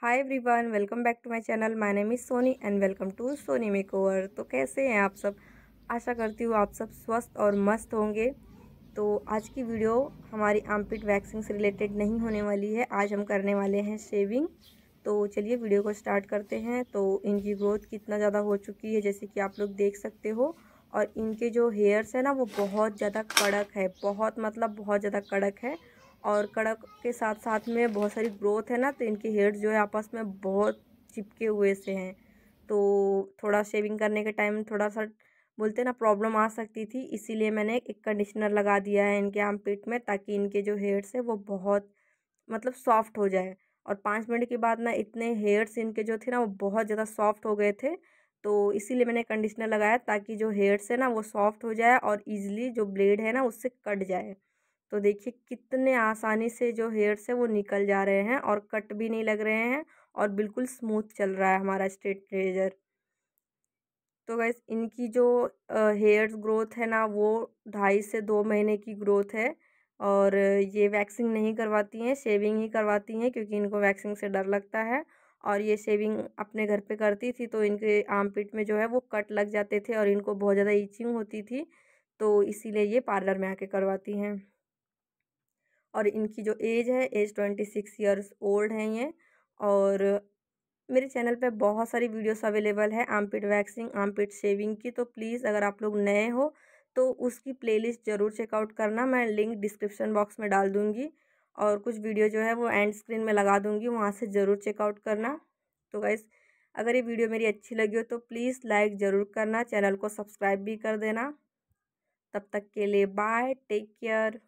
hi everyone welcome back to my channel my name is Soni and welcome to Soni makeover तो कैसे हैं आप सब आशा करती हूँ आप सब स्वस्थ और मस्त होंगे तो आज की वीडियो हमारी आमपिट वैक्सिंग से रिलेटेड नहीं होने वाली है आज हम करने वाले हैं शेविंग तो चलिए वीडियो को स्टार्ट करते हैं तो इनकी ग्रोथ कितना ज़्यादा हो चुकी है जैसे कि आप लोग देख सकते हो और इनके जो हेयर्स हैं ना वो बहुत ज़्यादा कड़क है बहुत मतलब बहुत ज़्यादा कड़क है और कड़क के साथ साथ में बहुत सारी ग्रोथ है ना तो इनके हेयर जो है आपस में बहुत चिपके हुए से हैं तो थोड़ा शेविंग करने के टाइम थोड़ा सा बोलते ना प्रॉब्लम आ सकती थी इसीलिए मैंने एक कंडीशनर लगा दिया है इनके आम पेट में ताकि इनके जो हेयर्स है वो बहुत मतलब सॉफ्ट हो जाए और पाँच मिनट के बाद ना इतने हेयर्स इनके जो थे ना वो बहुत ज़्यादा सॉफ्ट हो गए थे तो इसीलिए मैंने कंडीशनर लगाया ताकि जो हेयर्स है ना वो सॉफ्ट हो जाए और ईजिली जो ब्लेड है ना उससे कट जाए तो देखिए कितने आसानी से जो हेयर्स है वो निकल जा रहे हैं और कट भी नहीं लग रहे हैं और बिल्कुल स्मूथ चल रहा है हमारा स्ट्रेट रेजर तो गैस इनकी जो हेयर्स ग्रोथ है ना वो ढाई से दो महीने की ग्रोथ है और ये वैक्सिंग नहीं करवाती हैं शेविंग ही करवाती हैं क्योंकि इनको वैक्सिंग से डर लगता है और ये शेविंग अपने घर पे करती थी तो इनके आर्मपिट में जो है वो कट लग जाते थे और इनको बहुत ज़्यादा ईचिंग होती थी तो इसीलिए ये पार्लर में आके करवाती हैं और इनकी जो एज है age twenty six years old हैं ये और मेरे चैनल पे बहुत सारी वीडियोस अवेलेबल है आमपिट वैक्सिंग आमपिट शेविंग की तो प्लीज़ अगर आप लोग नए हो तो उसकी प्लेलिस्ट ज़रूर चेकआउट करना मैं लिंक डिस्क्रिप्शन बॉक्स में डाल दूँगी और कुछ वीडियो जो है वो एंड स्क्रीन में लगा दूँगी वहाँ से ज़रूर चेकआउट करना तो गाइज़ अगर ये वीडियो मेरी अच्छी लगी हो तो प्लीज़ लाइक ज़रूर करना चैनल को सब्सक्राइब भी कर देना तब तक के लिए बाय टेक केयर